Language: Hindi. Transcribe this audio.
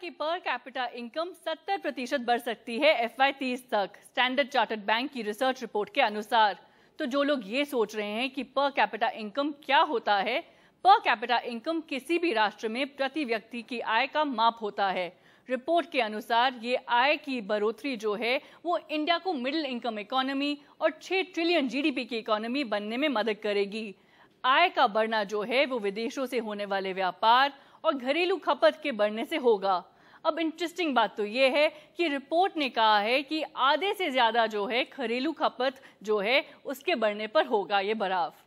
की पर कैपिटा इनकम 70 प्रतिशत बढ़ सकती है एफ आई तक स्टैंडर्ड चार्टर्ड बैंक की रिसर्च रिपोर्ट के अनुसार तो जो लोग ये सोच रहे हैं कि पर कैपिटा इनकम क्या होता है पर कैपिटा इनकम किसी भी राष्ट्र में प्रति व्यक्ति की आय का माप होता है रिपोर्ट के अनुसार ये आय की बढ़ोतरी जो है वो इंडिया को मिडिल इनकम इकोनॉमी और 6 ट्रिलियन जीडीपी की इकोनॉमी बनने में मदद करेगी आय का बढ़ना जो है वो विदेशों से होने वाले व्यापार और घरेलू खपत के बढ़ने से होगा अब इंटरेस्टिंग बात तो ये है कि रिपोर्ट ने कहा है कि आधे से ज़्यादा जो है घरेलू खपत जो है उसके बढ़ने पर होगा ये बराव